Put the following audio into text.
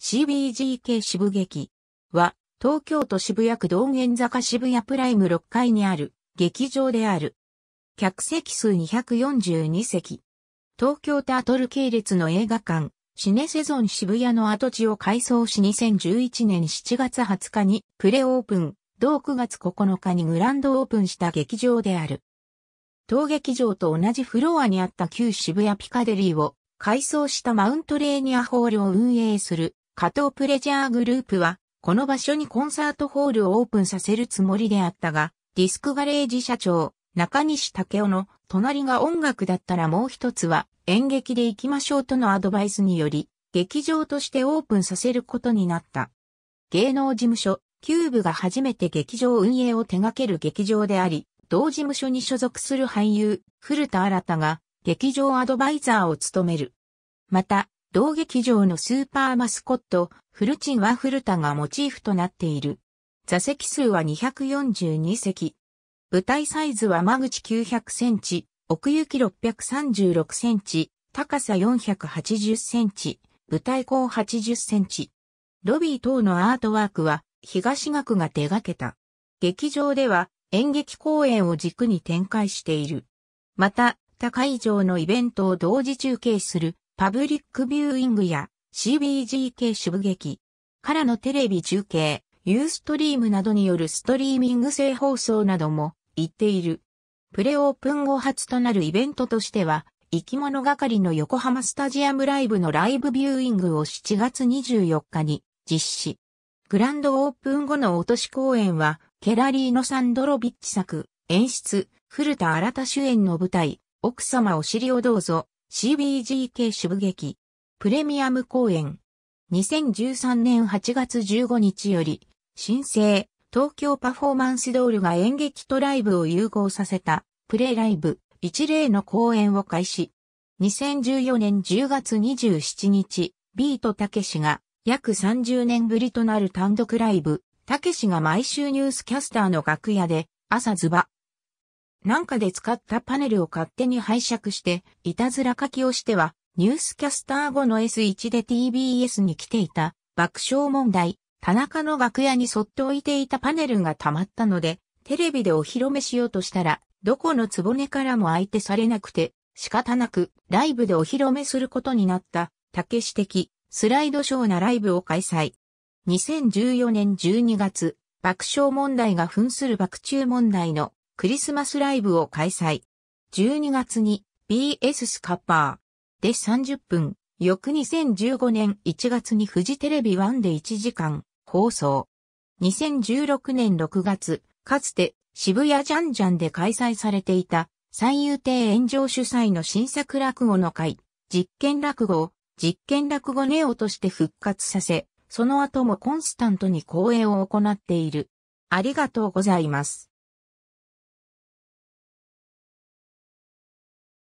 CBGK 渋劇は、東京都渋谷区道玄坂渋谷プライム6階にある劇場である。客席数242席。東京タートル系列の映画館、シネセゾン渋谷の跡地を改装し2011年7月20日にプレオープン、同9月9日にグランドオープンした劇場である。当劇場と同じフロアにあった旧渋谷ピカデリーを改装したマウントレーニアホールを運営する加藤プレジャーグループは、この場所にコンサートホールをオープンさせるつもりであったが、ディスクガレージ社長、中西武雄の隣が音楽だったらもう一つは演劇で行きましょうとのアドバイスにより、劇場としてオープンさせることになった。芸能事務所、キューブが初めて劇場運営を手掛ける劇場であり、同事務所に所属する俳優、古田新が劇場アドバイザーを務める。また、同劇場のスーパーマスコット、フルチンはルタがモチーフとなっている。座席数は242席。舞台サイズは間口900センチ、奥行き636センチ、高さ480センチ、舞台高80センチ。ロビー等のアートワークは東学が手掛けた。劇場では演劇公演を軸に展開している。また、他会場のイベントを同時中継するパブリックビューイングや CBGK 主部劇からのテレビ中継、ユーストリームなどによるストリーミング性放送なども言っている。プレオープン後初となるイベントとしては、生き物係の横浜スタジアムライブのライブビューイングを7月24日に実施。グランドオープン後の落とし公演は、ケラリーノ・サンドロビッチ作、演出、古田新主演の舞台、奥様お尻をどうぞ、CBGK 主部劇、プレミアム公演。2013年8月15日より、新生、東京パフォーマンスドールが演劇とライブを融合させた、プレイライブ、一例の公演を開始。2014年10月27日、ビートたけしが、約30年ぶりとなる単独ライブ、たけしが毎週ニュースキャスターの楽屋で、朝ズバ、なんかで使ったパネルを勝手に拝借して、いたずら書きをしては、ニュースキャスター後の S1 で TBS に来ていた爆笑問題、田中の楽屋にそっと置いていたパネルが溜まったので、テレビでお披露目しようとしたら、どこのつぼねからも相手されなくて、仕方なくライブでお披露目することになった、竹指的スライドショーなライブを開催。2014年12月、爆笑問題が扮する爆中問題のクリスマスライブを開催。12月に BS スカッパーで30分、翌2015年1月にフジテレビ1で1時間放送。2016年6月、かつて渋谷ジャンジャンで開催されていた三遊亭炎上主催の新作落語の会、実験落語を実験落語ネオとして復活させ、その後もコンスタントに講演を行っている。ありがとうございます。